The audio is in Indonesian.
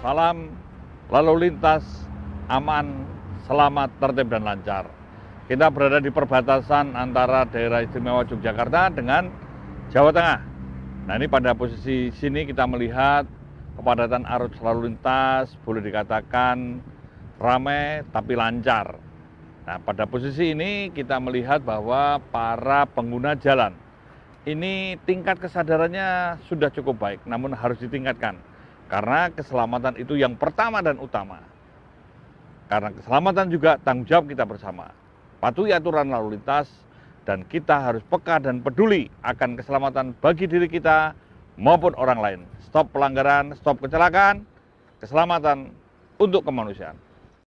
Salam lalu lintas aman, selamat, tertib dan lancar. Kita berada di perbatasan antara daerah istimewa Yogyakarta dengan Jawa Tengah. Nah ini pada posisi sini kita melihat kepadatan arus lalu lintas boleh dikatakan ramai tapi lancar. Nah pada posisi ini kita melihat bahwa para pengguna jalan ini tingkat kesadarannya sudah cukup baik, namun harus ditingkatkan. Karena keselamatan itu yang pertama dan utama. Karena keselamatan juga tanggung jawab kita bersama. Patuhi aturan lalu lintas dan kita harus peka dan peduli akan keselamatan bagi diri kita maupun orang lain. Stop pelanggaran, stop kecelakaan, keselamatan untuk kemanusiaan.